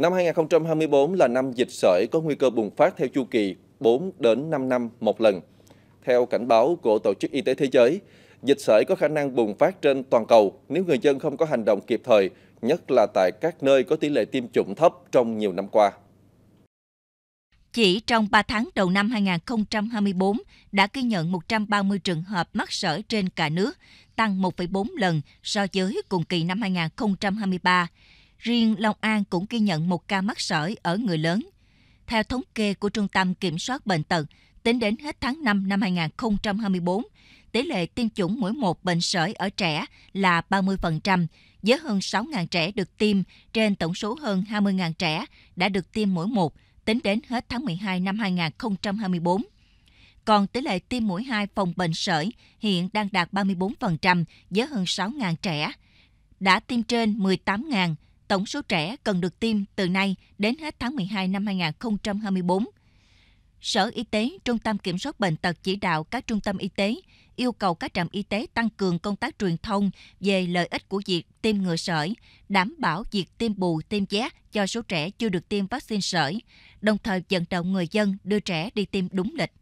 Năm 2024 là năm dịch sởi có nguy cơ bùng phát theo chu kỳ 4 đến 5 năm một lần. Theo cảnh báo của Tổ chức Y tế Thế giới, dịch sởi có khả năng bùng phát trên toàn cầu nếu người dân không có hành động kịp thời, nhất là tại các nơi có tỷ lệ tiêm chủng thấp trong nhiều năm qua. Chỉ trong 3 tháng đầu năm 2024 đã ghi nhận 130 trường hợp mắc sởi trên cả nước, tăng 1,4 lần so với cùng kỳ năm 2023 riêng Long An cũng ghi nhận một ca mắc sởi ở người lớn. Theo thống kê của Trung tâm Kiểm soát Bệnh tật, tính đến hết tháng 5 năm 2024, tỷ lệ tiêm chủng mũi một bệnh sởi ở trẻ là 30%, với hơn 6.000 trẻ được tiêm trên tổng số hơn 20.000 trẻ đã được tiêm mũi một tính đến hết tháng 12 năm 2024. Còn tỷ lệ tiêm mũi 2 phòng bệnh sởi hiện đang đạt 34% với hơn 6.000 trẻ, đã tiêm trên 18.000 tổng số trẻ cần được tiêm từ nay đến hết tháng 12 năm 2024. Sở Y tế, Trung tâm Kiểm soát Bệnh tật chỉ đạo các trung tâm y tế yêu cầu các trạm y tế tăng cường công tác truyền thông về lợi ích của việc tiêm ngừa sởi, đảm bảo việc tiêm bù, tiêm giác cho số trẻ chưa được tiêm vaccine sởi, đồng thời vận động người dân đưa trẻ đi tiêm đúng lịch.